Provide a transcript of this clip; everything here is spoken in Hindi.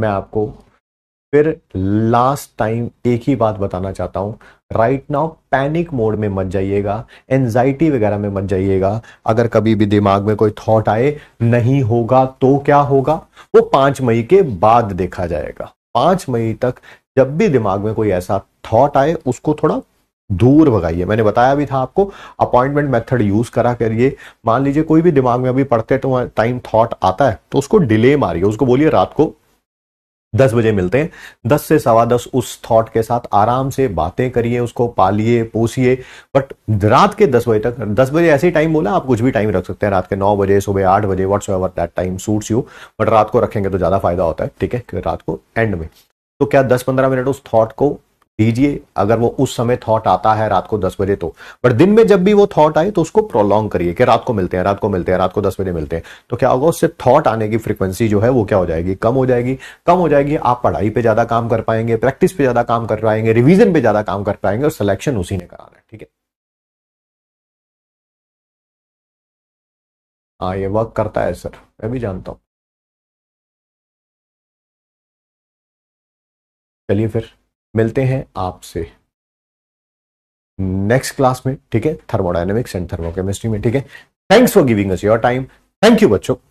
मैं आपको फिर लास्ट टाइम एक ही बात बताना चाहता हूं राइट नाउ पैनिक मोड में मत जाइएगा एनजाइटी वगैरह में मत जाइएगा अगर कभी भी दिमाग में कोई थॉट आए नहीं होगा तो क्या होगा वो पांच मई के बाद देखा जाएगा पांच मई तक जब भी दिमाग में कोई ऐसा थॉट आए उसको थोड़ा दूर भगाइए मैंने बताया भी था आपको अपॉइंटमेंट मेथड यूज करा करिए मान लीजिए कोई भी दिमाग में अभी पढ़ते टाइम तो थॉट आता है तो उसको डिले मारिए उसको बोलिए रात को दस बजे मिलते हैं दस से सवा दस उस थॉट के साथ आराम से बातें करिए उसको पालिए पोसिए बट रात के दस बजे तक दस बजे ऐसे टाइम बोला आप कुछ भी टाइम रख सकते हैं रात के नौ बजे सुबह आठ बजे whatsoever that time suits you but रात को रखेंगे तो ज़्यादा फायदा होता है ठीक है रात को एंड में तो क्या दस पंद्रह मिनट उस थॉट को दीजिए अगर वो उस समय थॉट आता है रात को दस बजे तो बट दिन में जब भी वो थॉट आए तो उसको प्रोलॉन्ग करिए कि रात को मिलते हैं रात को मिलते हैं रात को दस बजे मिलते हैं तो क्या होगा उससे थॉट आने की फ्रीक्वेंसी जो है वो क्या हो जाएगी कम हो जाएगी कम हो जाएगी आप पढ़ाई पे ज्यादा काम कर पाएंगे प्रैक्टिस पे ज्यादा काम कर पाएंगे रिविजन पे ज्यादा काम कर पाएंगे और सिलेक्शन उसी ने कराना है ठीक है हाँ ये वर्क करता है सर मैं भी जानता हूं चलिए फिर मिलते हैं आपसे नेक्स्ट क्लास में ठीक है थर्मोडाइनमिक्स एंड थर्मोकेमिस्ट्री में ठीक है thanks for giving us your time thank you बच्चों